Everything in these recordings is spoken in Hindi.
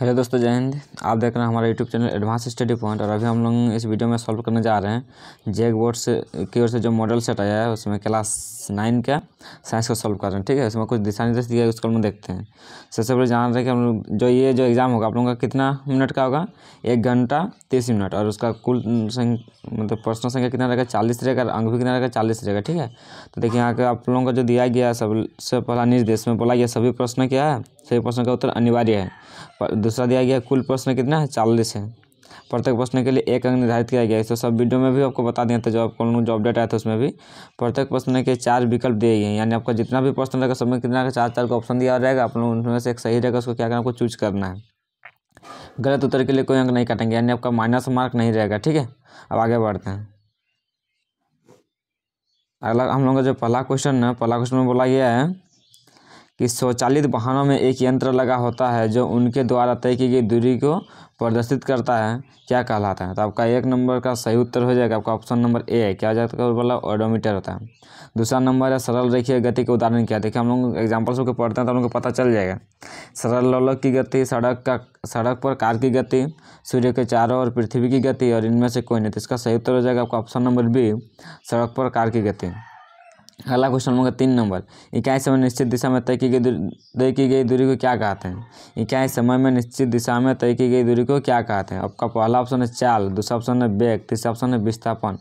हेलो दोस्तों जय हिंद आप देख रहे हैं हमारा YouTube channel advance study point और अभी हम लोग इस वीडियो में सॉल्व करने जा रहे हैं जेक बोर्ड से की ओर से जो मॉडल सेट आया है उसमें क्लास नाइन का साइंस को सॉल्व कर रहे हैं ठीक है इसमें कुछ दिशा निर्देश दिया है उसको हम देखते हैं सबसे पहले जान रहे हैं कि हम लोग जो ये जो एग्ज़ाम होगा आप लोगों का कितना मिनट का होगा एक घंटा तीस मिनट और उसका कुल संख्या मतलब प्रश्न संख्या कितना रहेगा चालीस रहेगा अंक भी कितना रहेगा चालीस रहेगा ठीक है तो देखिए यहाँ का आप लोगों का जो दिया गया सबसे पहला निर्देश में बोला गया सभी प्रश्न क्या है सभी प्रश्न का उत्तर अनिवार्य है दूसरा दिया गया कुल प्रश्न कितना है चालीस है प्रत्येक प्रश्न के लिए एक अंक निर्धारित किया गया है तो सब वीडियो में भी आपको बता दिया था जॉब कौन जॉब डेट आया था तो उसमें भी प्रत्येक प्रश्न के चार विकल्प दिए गए यानी आपका जितना भी प्रश्न रहेगा सब में कितना का चार चार का ऑप्शन दिया रहेगा आप लोग उनमें से एक सही रहेगा उसको क्या करना आपको चूज करना है गलत उत्तर के लिए कोई अंक नहीं काटेंगे यानी आपका माइनस मार्क नहीं रहेगा ठीक है अब आगे बढ़ते हैं अगला हम लोग का जो पहला क्वेश्चन है पहला क्वेश्चन में बोला गया है कि स्वचालित वाहनों में एक यंत्र लगा होता है जो उनके द्वारा तय की गई दूरी को प्रदर्शित करता है क्या कहलाता है तो आपका एक नंबर का सही उत्तर हो जाएगा आपका ऑप्शन नंबर ए है क्या जाता है बोला ओडोमीटर होता है दूसरा नंबर है सरल रेखीय गति के उदाहरण क्या देखिए हम लोग एग्जाम्पल सबके पढ़ते हैं तो हम लोग को पता चल जाएगा सरल लोलक की गति सड़क का सड़क पर कार की गति सूर्य के चारों और पृथ्वी की गति और इनमें से कोई नहीं तो इसका सही उत्तर हो जाएगा आपका ऑप्शन नंबर बी सड़क पर कार की गति अगला क्वेश्चन होगा तीन नंबर इकाई समय निश्चित दिशा में तय की गई तय की गई दूरी को क्या कहते हैं इकाई समय में निश्चित दिशा में तय की गई दूरी को क्या कहते हैं आपका पहला ऑप्शन है चाल दूसरा ऑप्शन है बेग तीसरा ऑप्शन है विस्थापन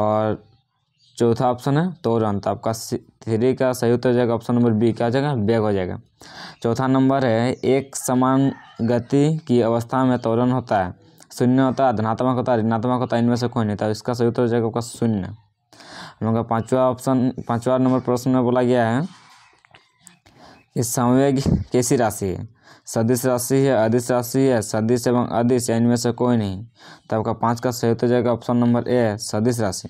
और चौथा ऑप्शन है तोरण तो आपका थ्री का सही उत्तर हो जाएगा ऑप्शन नंबर बी क्या हो जाएगा बेग हो जाएगा चौथा नंबर है एक समान गति की अवस्था में तोरण होता है शून्य होता है धनात्मक होता है ऋणात्मक होता है इनमें से कोई नहीं था तो इसका सही उत्तर हो जाएगा आपका शून्य हम लोग का पाँचवा ऑप्शन पाँचवा नंबर प्रश्न में बोला गया है कि संवेग कैसी राशि है सदिश राशि है अधिश राशि है सदिश एवं अधिश या इनमें से कोई नहीं तो आपका पाँच का सही हो जाएगा ऑप्शन नंबर ए है सदिश राशि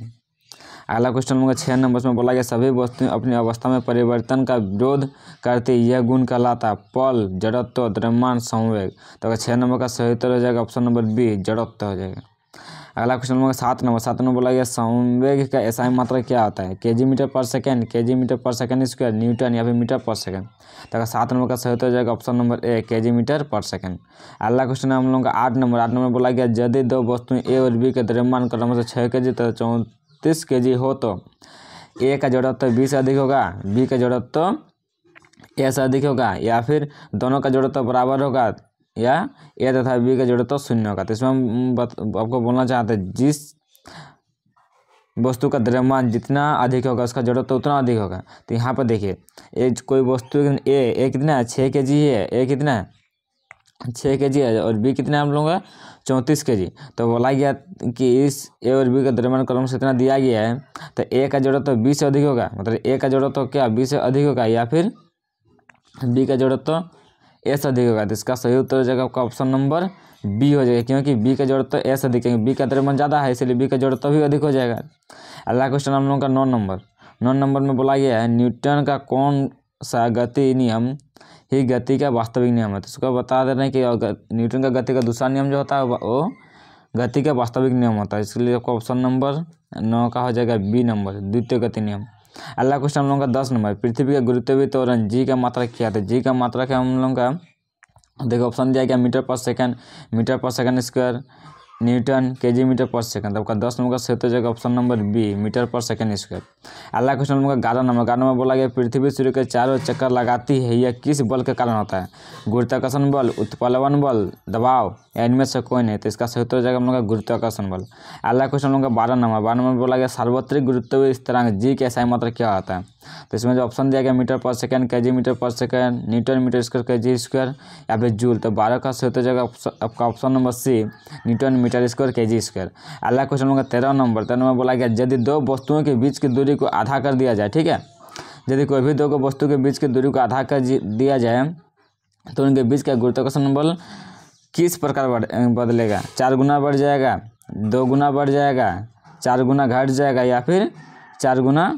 अगला क्वेश्चन नंबर छः नंबर में बोला गया सभी वस्तुएं अपनी अवस्था में परिवर्तन का विरोध करती यह गुण कहलाता पल जड़त्व द्रव्यमान संवेग तो अगर छः नंबर का सही उत्तर हो जाएगा ऑप्शन नंबर बी जड़त्व हो जाएगा अगला क्वेश्चन नंबर सात नंबर सात नंबर बोला गया संवेग का एसआई मात्रा क्या होता है के जी मीटर पर सेकेंड के जी मीटर पर सेकेंड स्क्वायर न्यूटन या फिर मीटर पर सेकेंड तो अगर सात नंबर का सही हो जाएगा option number A K G metre पर सेकेंड अगला क्वेश्चन हम लोगों का आठ नंबर आठ नंबर बोला गया यदि दो वस्तुएं ए और बी के द्रव्यमान कर से छः के जी तो चौंतीस के जी हो तो ए का जोड़ा तो बी से अधिक होगा बी का जोड़ा तो ए से अधिक होगा या फिर दोनों का जोड़ा तो बराबर होगा या ए तथा बी का जोड़ तो शून्य होगा तो इसमें हम आपको बोलना चाहते हैं जिस वस्तु का द्रव्यमान जितना अधिक होगा उसका जड़त्व तो उतना अधिक होगा तो यहाँ पर देखिए ए कोई वस्तु ए ए कितना है छः के जी है ए कितना है छः के जी है और बी कितना हम लोग चौंतीस के जी तो बोला गया कि इस ए और बी का द्रव्यमान कलम से इतना दिया गया है तो ए का जड़त्व तो बी से अधिक होगा मतलब ए का जड़त्व तो क्या बी से अधिक होगा या फिर बी का जड़त्व तो एस अधिक होगा तो इसका सही उत्तर हो जाएगा आपका ऑप्शन नंबर बी हो जाएगा क्योंकि बी तो का जोड़ तो एस अधिक है बी का द्रव्यमान ज़्यादा है इसलिए बी का जोड़ तो भी अधिक हो जाएगा अगला क्वेश्चन हम लोगों का नौ नंबर नौ नंबर में बोला गया है न्यूटन का कौन सा गति नियम ही गति का वास्तविक नियम है तो इसको बता दे रहे हैं कि न्यूटन का गति का दूसरा नियम जो होता है वो गति का वास्तविक नियम होता है इसलिए आपको ऑप्शन नंबर नौ का हो जाएगा बी नंबर द्वितीय गति नियम अगला क्वेश्चन हम लोगों का दस नंबर पृथ्वी का गुरुत्वीय त्वरण तो जी का मात्रा क्या था जी का मात्रा क्या हम लोगों का देखो ऑप्शन दिया गया मीटर पर सेकंड मीटर पर second square newton K G metre पर सेकंड आपका दस नंबर का सेतु जगह ऑप्शन नंबर बी मीटर पर सेकंड स्क्वायर अगला क्वेश्चन लोग का ग्यारह नंबर ग्यारह नंबर बोला गया पृथ्वी सूर्य के चारों चक्कर लगाती है यह किस बल के कारण होता है गुरुत्वाकर्षण बल उत्पलवन बल दबाव एड से कोई नहीं तो इसका सही उत्तर हो जाएगा हम लोग का गुरुत्वाकर्षण बल अगला क्वेश्चन हम लोग का बारह नंबर बारह नंबर बोला गया सार्वत्रिक गुरुत्व स्थिरांक जी के ऐसा मात्रा क्या होता है तो इसमें जो ऑप्शन दिया गया मीटर पर सेकंड के जी मीटर पर second newton metre square K G square या फिर जूल तो बारह का सही उत्तर जाएगा आपका option number C newton metre square K G square अगला क्वेश्चन हम लोग का तेरह नंबर तेरह नंबर बोला गया यदि दो वस्तुओं के बीच की दूरी को आधा कर दिया जाए ठीक है यदि कोई भी दो वस्तु के बीच की दूरी को आधा कर दिया जाए तो उनके बीच का गुरुत्वाकर्षण बल किस प्रकार अं, बदलेगा चार गुना बढ़ जाएगा दो गुना बढ़ जाएगा चार गुना घट जाएगा या फिर चार गुना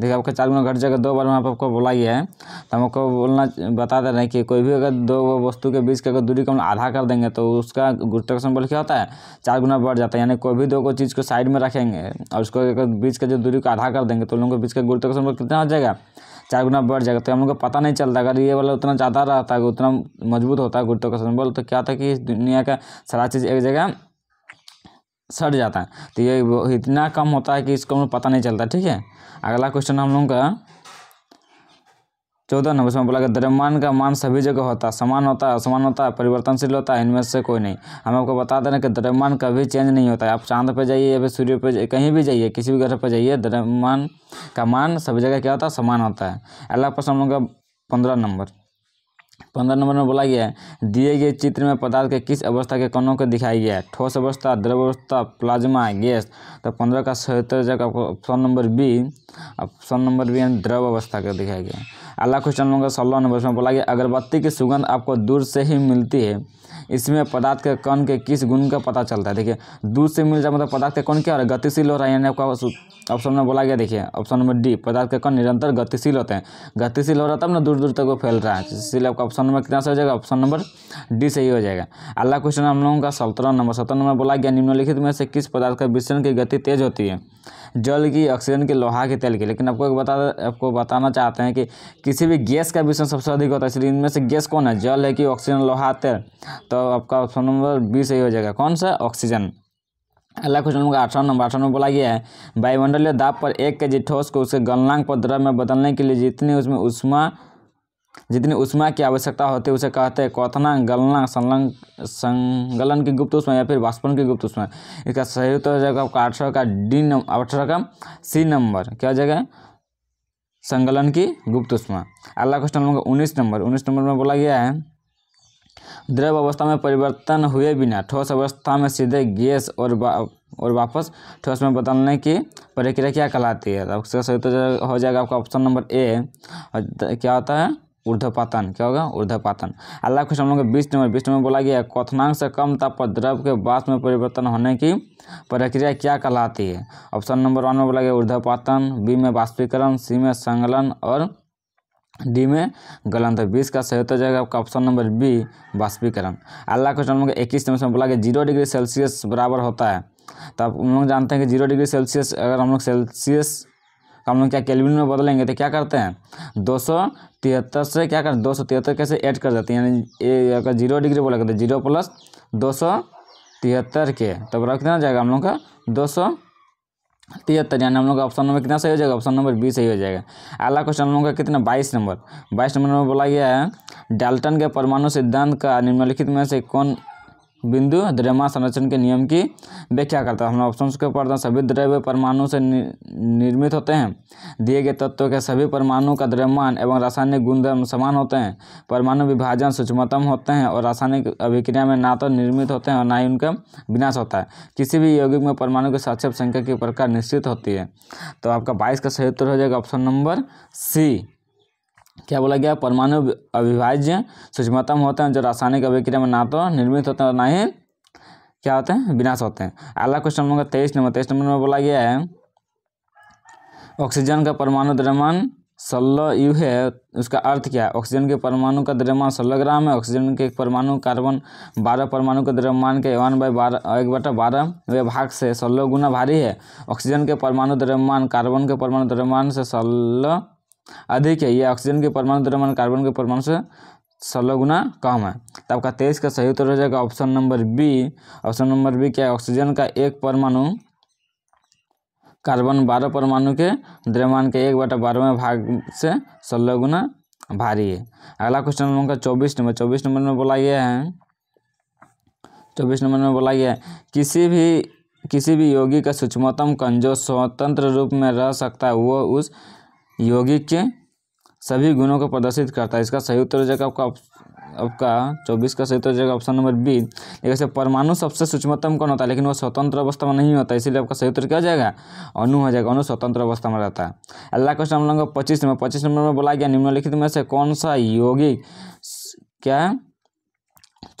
देखिए आपका चार गुना घट जाएगा दो बार वहाँ पर आपको बोला गया है तो हम आपको बोलना बता दे रहे हैं कि कोई भी अगर दो वस्तु के बीच के अगर दूरी को हम आधा कर देंगे तो उसका गुरुत्वाकर्षण बल क्या होता है चार गुना बढ़ जाता है यानी कोई भी दो को चीज़ को साइड में रखेंगे और उसको अगर बीच का जो दूरी को आधा कर देंगे तो उन लोगों के बीच का गुरुत्वाकर्षण बल कितना हो जाएगा चार गुना बढ़ जाएगा तो हम लोग को पता नहीं चलता अगर ये वाला उतना ज़्यादा रहता है उतना मजबूत होता है गुरुत्वाकर्षण बल तो क्या था कि इस दुनिया का सारा चीज़ एक जगह सड़ जाता है तो ये इतना कम होता है कि इसको हम लोग पता नहीं चलता ठीक है अगला क्वेश्चन हम लोग का चौदह नंबर इसमें बोला गया द्रव्यमान का मान सभी जगह होता है समान होता है असमान होता है परिवर्तनशील होता है इनमें से कोई नहीं हम आपको बता दें कि द्रव्यमान कभी चेंज नहीं होता है आप चांद पर जाइए या फिर सूर्य पर कहीं भी जाइए किसी भी ग्रह पर जाइए द्रव्यमान का मान सभी जगह क्या होता है समान होता है अगला प्रश्न हम लोग का पंद्रह नंबर पंद्रह नंबर में बोला गया है दिए गए चित्र में पदार्थ के किस अवस्था के कणों को दिखाया गया है ठोस अवस्था द्रव अवस्था प्लाज्मा गैस तो पंद्रह का सत्तर जगह option number B option number B द्रव अवस्था का दिखाया गया अगला क्वेश्चन नंबर सोलह नंबर में बोला गया अगरबत्ती की सुगंध आपको दूर से ही मिलती है इसमें पदार्थ के कण के किस गुण का पता चलता है देखिए दूध से मिल जाए मतलब पदार्थ के कण क्या है गतिशील हो रहा है यानी आपका ऑप्शन में बोला गया देखिए ऑप्शन नंबर डी पदार्थ के कण निरंतर गतिशील होते हैं गतिशील हो रहा तब ना दूर दूर तक वो फैल रहा है इसीलिए आपका ऑप्शन नंबर कितना से हो जाएगा ऑप्शन नंबर डी से ही हो जाएगा अगला क्वेश्चन हम लोगों का सत्रह नंबर सत्रह नंबर बोला गया निम्नलिखित में से किस पदार्थ का विश्रण की गति तेज होती है जल की ऑक्सीजन की लोहा की तेल की लेकिन आपको बता आपको बताना चाहते हैं कि किसी भी गैस का विषय सबसे अधिक होता है इसलिए इनमें से गैस कौन है जल है कि ऑक्सीजन लोहा तेल तो तो आपका ऑप्शन नंबर बी सही हो जाएगा कौन सा ऑक्सीजन अगला क्वेश्चन होगा अठारह नंबर अठारह नंबर बोला गया है वायुमंडलीय दाब पर एक के जी ठोस को उसके गलनांक पर द्रव में बदलने के लिए जितनी उसमें उष्मा जितनी उष्मा की आवश्यकता होती है उसे कहते हैं कौथना गलना संलंग संगलन की गुप्त उष्मा या फिर वाष्पन की गुप्त उष्मा इसका सही उत्तर हो जाएगा आपका अठारह का डी नंबर अठारह का सी नंबर क्या हो जाएगा संगलन की गुप्त उष्मा अगला क्वेश्चन होगा उन्नीस नंबर उन्नीस नंबर में बोला गया है द्रव अवस्था में परिवर्तन हुए बिना ठोस अवस्था में सीधे गैस और और वापस ठोस में बदलने की प्रक्रिया क्या कहलाती है तो उसका सही तो हो जाएगा आपका ऑप्शन नंबर ए क्या होता है ऊर्ध्वपातन क्या होगा ऊर्ध्वपातन अगला क्वेश्चन हम लोग बीस नंबर बीस नंबर बोला गया कथनांक से कम ताप पर द्रव के वाष्प में परिवर्तन होने की प्रक्रिया क्या कहलाती है ऑप्शन नंबर वन में बोला गया ऊर्ध्वपातन बी में वाष्पीकरण सी में संगलन और डी में गलत है बीस का सही हो जाएगा आपका ऑप्शन नंबर बी बाष्पीकरण अगला क्वेश्चन नंबर इक्कीस में बोला कि जीरो डिग्री सेल्सियस बराबर होता है तो आप हम लोग जानते हैं कि जीरो डिग्री सेल्सियस अगर हम लोग सेल्सियस हम लोग क्या केल्विन में बदलेंगे तो क्या करते हैं दो सौ तिहत्तर से क्या कर दो सौ तिहत्तर कैसे ऐड कर देते हैं यानी अगर जीरो डिग्री बोला तो जीरो प्लस दो सौ तिहत्तर के तब रख देना जाएगा हम लोग का दो सौ तिहत्तर यानी हम लोग का ऑप्शन नंबर कितना सही हो जाएगा ऑप्शन नंबर बी सही हो जाएगा अगला क्वेश्चन हम लोग का कितना बाईस नंबर बाईस नंबर में बोला गया है डाल्टन के परमाणु सिद्धांत का निम्नलिखित में से कौन बिंदु द्रव्यमान संरक्षण के नियम की व्याख्या करता है हम ऑप्शन के ऊपर तो सभी द्रव्य परमाणु से नि, निर्मित होते हैं दिए गए तत्वों के सभी परमाणु का द्रव्यमान एवं रासायनिक गुणधर्म समान होते हैं परमाणु विभाजन सूक्ष्मतम होते हैं और रासायनिक अभिक्रिया में ना तो निर्मित होते हैं और ना ही उनका विनाश होता है किसी भी यौगिक में परमाणु की साक्षेप संख्या की प्रकार निश्चित होती है तो आपका बाईस का सही उत्तर हो जाएगा ऑप्शन नंबर सी क्या बोला गया परमाणु अविभाज्य सूक्ष्मतम होते हैं जो रासायनिक अभिक्रिया में ना तो निर्मित होते हैं और ना ही क्या होते हैं विनाश होते हैं अगला क्वेश्चन नंबर तेईस नंबर तेईस नंबर में बोला गया है ऑक्सीजन का परमाणु द्रव्यमान सोलह यू है उसका अर्थ क्या है ऑक्सीजन के परमाणु का द्रव्यमान सोलह ग्राम है ऑक्सीजन के परमाणु कार्बन बारह परमाणु का द्रव्यमान के वन बाई बारह एक बटा बारह वे भाग से सोलह गुना भारी है ऑक्सीजन के परमाणु द्रव्यमान कार्बन के परमाणु द्रव्यमान से सोलह अधिक है ये ऑक्सीजन के परमाणु द्रव्यमान कार्बन के परमाणु से सोलह गुना कम है तो आपका तेईस का सही उत्तर हो जाएगा option number B option number B क्या है ऑक्सीजन का एक परमाणु कार्बन बारह परमाणु के द्रव्यमान के एक बटा बारहवें भाग से सोलह गुना भारी है अगला क्वेश्चन नंबर का चौबीस नंबर चौबीस नंबर में बोला गया है चौबीस नंबर में बोला गया है किसी भी किसी भी योगी का सूक्ष्मतम कण जो स्वतंत्र रूप में रह सकता है वो उस यौगिक के सभी गुणों को प्रदर्शित करता है इसका सही उत्तर हो जाएगा आपका आपका चौबीस का सही उत्तर हो जाएगा ऑप्शन नंबर बी जैसे परमाणु सबसे सूक्ष्मतम कौन होता है लेकिन वो स्वतंत्र अवस्था में नहीं होता इसलिए आपका सही उत्तर क्या हो जाएगा अनु हो जाएगा अनु स्वतंत्र अवस्था में रहता है अल्लाह क्वेश्चन हम लोग पच्चीस नंबर पच्चीस नंबर में बोला गया निम्नलिखित में से कौन सा यौगिक क्या है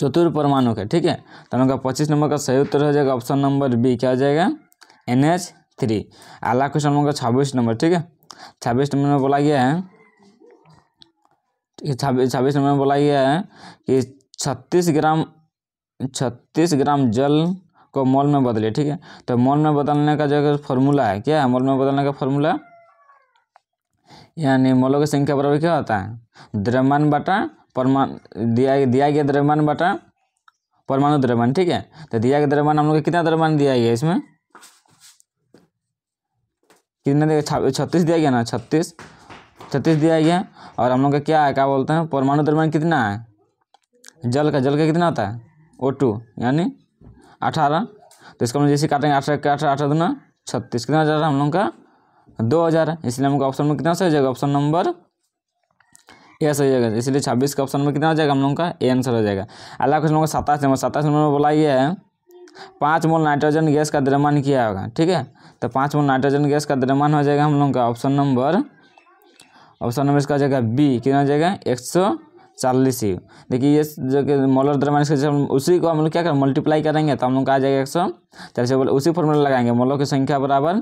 चतुर परमाणु का ठीक है तो हम लोग पच्चीस नंबर का सही उत्तर हो जाएगा ऑप्शन नंबर बी क्या हो जाएगा एन एच थ्री अल्लाह क्वेश्चन हम लोग का छब्बीस नंबर ठीक है छब्बीस नंबर में बोला गया है छब्बीस छब्बीस नंबर में बोला गया है कि छत्तीस ग्राम छत्तीस ग्राम जल को मोल में बदले ठीक है तो मोल में बदलने का जो फॉर्मूला है क्या है मोल में बदलने का फॉर्मूला यानी मोलों की संख्या बराबर क्या होता है द्रव्यमान बटा परमान दिया दिया गया द्रव्यमान बटा परमाणु द्रव्यमान ठीक है तो दिया गया द्रव्यमान हम लोग कितना द्रव्यमान दिया गया इसमें कितना दिया छत्तीस दिया गया ना छत्तीस छत्तीस दिया गया और हम लोग का क्या है क्या बोलते हैं परमाणु द्रव्यमान कितना है जल का जल का कितना आता है ओ टू यानी अठारह तो इसको हम जैसे काटेंगे अठारह का अठारह अठारह दुना छत्तीस कितना हज़ार हम लोग का दो हज़ार इसलिए हमको ऑप्शन में कितना सही जाएगा ऑप्शन नंबर ए सही जाएगा इसलिए छब्बीस का ऑप्शन में कितना हो जाएगा हम लोग का ए आंसर हो जाएगा अगला क्वेश्चन लोग सत्ताईस नंबर सत्ताईस नंबर बोला ये है पाँच मोल नाइट्रोजन गैस का द्रव्यमान किया होगा ठीक है तो पाँच मोल नाइट्रोजन गैस का द्रव्यमान हो जाएगा हम लोगों का ऑप्शन नंबर ऑप्शन नंबर इसका हो जाएगा बी कितना हो जाएगा एक सौ चालीस ही देखिए ये जो कि मोलर द्रव्यमान इसके उसी को हम लोग क्या करें मल्टीप्लाई करेंगे तो हम लोग का आ जाएगा एक सौ चालीस बोले उसी फॉर्मूला लगाएंगे मोलों की संख्या बराबर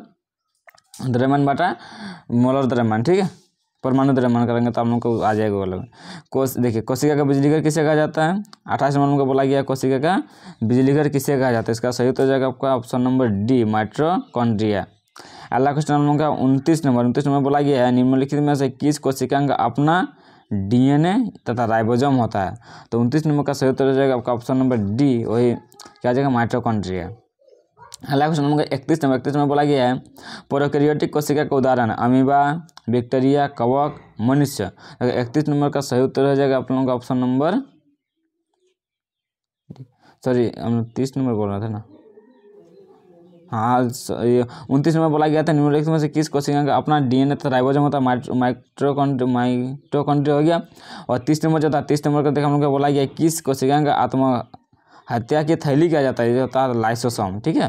द्रव्यमान बाटा मोलर द्रव्यमान ठीक है परमाणु द्रव्यमान करेंगे तो आप लोग को आ जाएगा अलग कोश देखिए कोशिका का बिजली घर किसे कहा जाता है अठाईस नंबर को बोला गया कोशिका का बिजली घर किसे कहा जाता है इसका सही तो जाएगा आपका ऑप्शन नंबर डी माइट्रोकॉन्ड्रिया अगला क्वेश्चन हम लोग का उनतीस नंबर उनतीस नंबर बोला गया है निम्नलिखित में से किस कोशिका का अपना डीएनए तथा राइबोजोम होता है तो उनतीस नंबर का सही उत्तर हो जाएगा आपका ऑप्शन नंबर डी वही क्या जाएगा माइट्रोकॉन्ड्रिया अगला क्वेश्चन नंबर इकतीस नंबर इकतीस में बोला गया है प्रोकैरियोटिक कोशिका का उदाहरण अमीबा बैक्टीरिया कवक मनुष्य अगर इकतीस नंबर का सही उत्तर हो जाएगा आप लोगों का ऑप्शन नंबर सॉरी हम तीस नंबर बोल रहा था ना हाँ उनतीस नंबर बोला गया था न्यूमोरिक्स में से किस कोशिका का अपना डीएनए तथा राइबोजोम होता है माइट्रोकॉन्ड्री माइट्रोकॉन्ड्री हो गया और तीस नंबर जो था तीस नंबर का देखा हम लोग बोला गया किस कोशिका का आत्मा हत्या की थैली क्या जाता है जो होता है लाइसोसोम ठीक है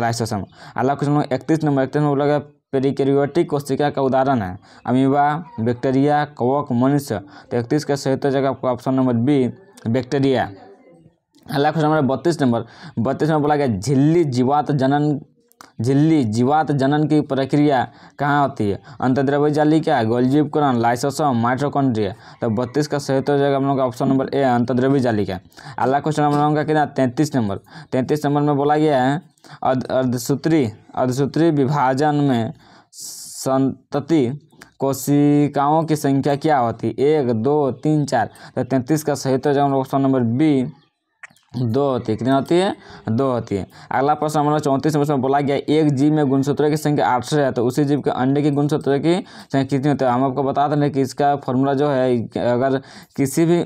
लाइसोसोम अगला क्वेश्चन इकतीस नंबर इकतीस नंबर बोला गया पेरिकेरियोटिक कोशिका का उदाहरण है अमीबा बैक्टीरिया कवक मनुष्य तो इकतीस का सही तो जगह आपको ऑप्शन नंबर बी बैक्टीरिया अगला क्वेश्चन नंबर बत्तीस नंबर बत्तीस नंबर बोला गया झिल्ली जीवात जनन झिल्ली जीवात जनन की प्रक्रिया कहाँ होती है अंतद्रव्य जाली क्या है गोलजीवकरण लाइसोसम माइट्रोकॉन्ड्रिया तो बत्तीस का सही हो जाएगा हम लोग का ऑप्शन नंबर ए अंतद्रव्य जाली अगला क्वेश्चन हम लोगों का कितना तैंतीस नंबर तैंतीस नंबर में बोला गया है अर्धसूत्री अर्धसूत्री विभाजन में संतति कोशिकाओं की संख्या क्या होती है एक दो तीन चार तो तैंतीस का सही हो जाएगा ऑप्शन नंबर बी दो होती है कितनी होती है दो होती है अगला प्रश्न हमारा चौंतीस नंबर में बोला गया एक जीव में गुणसूत्रों की संख्या आठ सौ है तो उसी जीव के अंडे की गुणसूत्रों की संख्या कितनी होती है हम आपको बता दें कि इसका फॉर्मूला जो है अगर किसी भी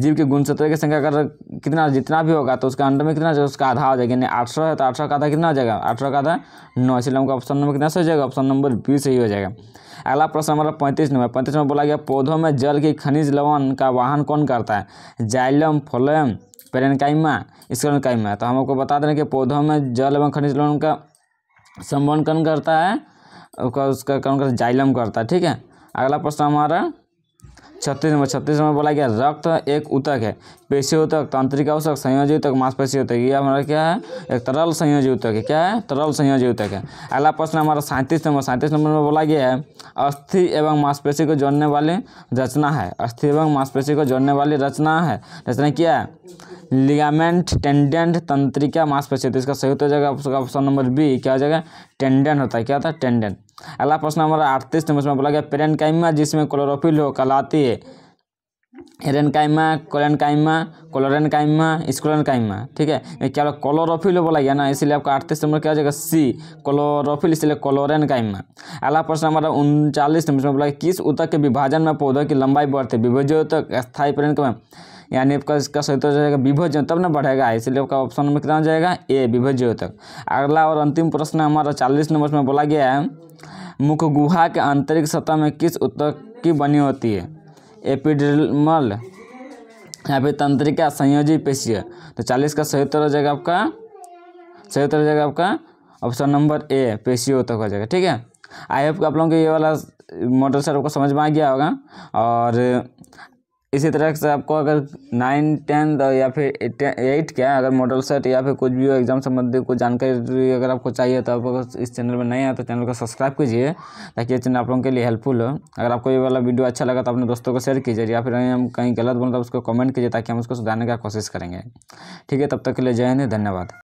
जीव के गुणसूत्रों की संख्या अगर कितना जितना भी होगा तो उसका अंडे में कितना तो उसका आधा हो जाएगा यानी आठ सौ है तो आठ सौ का आधा कितना हो जाएगा आठ सौ का आधा नौ इसलिए हमको ऑप्शन नंबर कितना सही हो जाएगा ऑप्शन नंबर बी से हो जाएगा अगला प्रश्न हमारा पैंतीस नंबर पैंतीस में बोला गया पौधों में जल की खनिज लवण का वाहन कौन करता है जाइलम फोलम पेरेनकाइमा स्करनकाइमा तो हम आपको बता दें कि पौधों में जल एवं खनिज लवण का संबंध कौन करता है उसका उसका कौन करता है जाइलम करता है ठीक है अगला प्रश्न हमारा छत्तीस नंबर छत्तीस नंबर बोला गया रक्त एक उतक है पेशी उतक तांत्रिक अवसक संयोजी उतक मांसपेशी उतक ये हमारा क्या है एक तरल संयोजी उतक है क्या है तरल संयोजी उतक है अगला प्रश्न हमारा सैंतीस नंबर सैंतीस नंबर में बोला गया है अस्थि एवं मांसपेशी को जोड़ने वाली रचना है अस्थि एवं मांसपेशी को जोड़ने वाली रचना है रचना क्या है लिगामेंट टेंडेंट तंत्रिका मांसपेशी तो इसका सही उत्तर जाएगा ऑप्शन नंबर बी क्या हो जाएगा टेंडेंट होता है क्या होता है टेंडेंट अगला प्रश्न हमारा अड़तीस नंबर में बोला गया पेरेनकाइमा जिसमें क्लोरोफिल हो कहलाती है एरेनकाइमा कोलेनकाइमा कोलोरेनकाइमा स्कोलेनकाइमा ठीक है क्या बोला कोलोरोफिल बोला गया ना इसलिए आपका अड़तीस नंबर क्या हो जाएगा सी क्लोरोफिल इसलिए कोलोरेनकाइमा अगला प्रश्न हमारा उनचालीस नंबर में बोला गया किस उतक के विभाजन में पौधों की लंबाई बढ़ती है विभज्य स्थायी यानी आपका इसका सही हो जाएगा विभज्य तब ना बढ़ेगा इसलिए आपका ऑप्शन नंबर कितना हो जाएगा ए विभज्य अगला और अंतिम प्रश्न हमारा चालीस नंबर में बोला गया है गुहा के आंतरिक सतह में किस की बनी होती है एपिडर्मल या फिर तंत्रिका संयोजी पेशी है तो चालीस का सही उत्तर हो जाएगा आपका सही उत्तर हो जाएगा आपका ऑप्शन नंबर ए पेशी ऊतक हो जाएगा ठीक है आई होप आप लोगों को ये वाला मॉडल सर आपको समझ में आ गया होगा और इसी तरह से आपको अगर नाइन टेंथ या फिर एट क्या अगर मॉडल सेट या फिर कुछ भी हो एग्ज़ाम संबंधी कोई जानकारी अगर आपको चाहिए तो आप इस चैनल में नहीं आए तो चैनल को सब्सक्राइब कीजिए ताकि ये चैनल आप लोगों के लिए हेल्पफुल हो अगर आपको ये वाला वीडियो अच्छा लगा तो अपने दोस्तों को शेयर कीजिए या फिर हम कहीं गलत बोलें तो उसको कमेंट कीजिए ताकि हम उसको सुधारने का कोशिश करेंगे ठीक है तब तक के लिए जय हिंद धन्यवाद